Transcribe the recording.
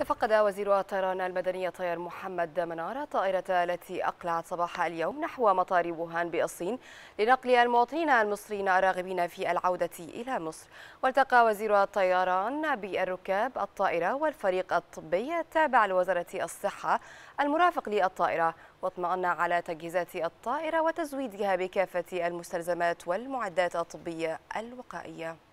تفقد وزير الطيران المدني الطيار محمد منارة الطائرة التي أقلعت صباح اليوم نحو مطار ووهان بالصين لنقل المواطنين المصريين الراغبين في العودة إلى مصر والتقى وزير الطيران بالركاب الطائرة والفريق الطبي التابع لوزارة الصحة المرافق للطائرة واطمأن على تجهيزات الطائرة وتزويدها بكافة المستلزمات والمعدات الطبية الوقائية